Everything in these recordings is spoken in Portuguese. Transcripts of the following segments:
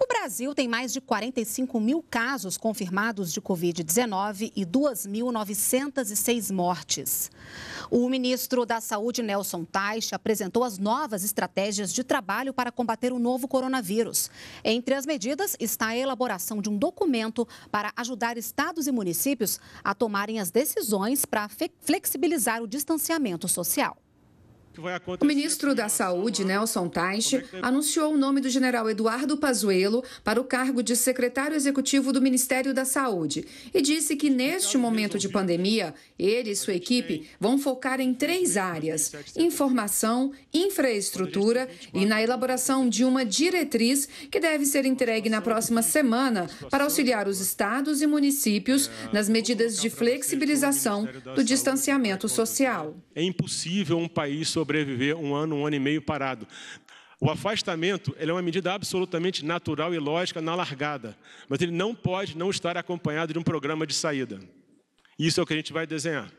O Brasil tem mais de 45 mil casos confirmados de Covid-19 e 2.906 mortes. O ministro da Saúde, Nelson Teich, apresentou as novas estratégias de trabalho para combater o novo coronavírus. Entre as medidas está a elaboração de um documento para ajudar estados e municípios a tomarem as decisões para flexibilizar o distanciamento social. O ministro da Saúde, Nelson é Teich, anunciou o nome do general Eduardo Pazuello para o cargo de secretário executivo do Ministério da Saúde e disse que neste momento de pandemia, ele e sua equipe vão focar em três áreas: informação, infraestrutura e na elaboração de uma diretriz que deve ser entregue na próxima semana para auxiliar os é estados e municípios é, nas medidas de flexibilização do distanciamento social. É impossível um país sobre sobreviver um ano, um ano e meio parado. O afastamento é uma medida absolutamente natural e lógica na largada, mas ele não pode não estar acompanhado de um programa de saída. Isso é o que a gente vai desenhar.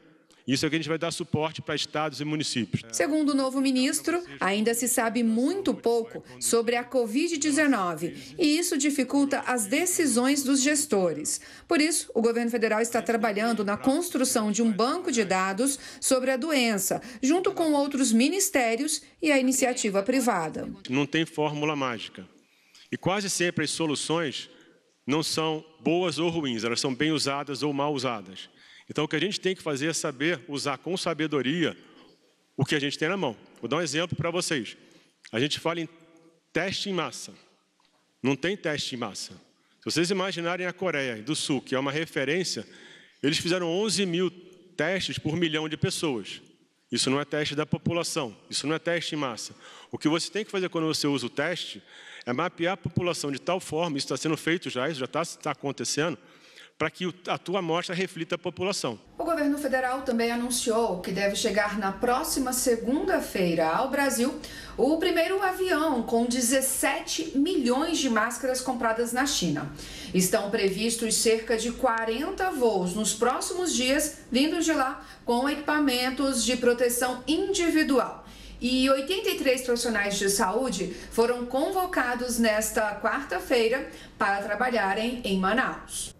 Isso é que a gente vai dar suporte para estados e municípios. Segundo o novo ministro, ainda se sabe muito pouco sobre a Covid-19 e isso dificulta as decisões dos gestores. Por isso, o governo federal está trabalhando na construção de um banco de dados sobre a doença, junto com outros ministérios e a iniciativa privada. Não tem fórmula mágica. E quase sempre as soluções não são boas ou ruins, elas são bem usadas ou mal usadas. Então, o que a gente tem que fazer é saber usar com sabedoria o que a gente tem na mão. Vou dar um exemplo para vocês. A gente fala em teste em massa. Não tem teste em massa. Se vocês imaginarem a Coreia do Sul, que é uma referência, eles fizeram 11 mil testes por milhão de pessoas. Isso não é teste da população, isso não é teste em massa. O que você tem que fazer quando você usa o teste é mapear a população de tal forma, isso está sendo feito já, isso já está tá acontecendo, para que a tua amostra reflita a população. O governo federal também anunciou que deve chegar na próxima segunda-feira ao Brasil o primeiro avião com 17 milhões de máscaras compradas na China. Estão previstos cerca de 40 voos nos próximos dias vindos de lá com equipamentos de proteção individual e 83 profissionais de saúde foram convocados nesta quarta-feira para trabalharem em Manaus.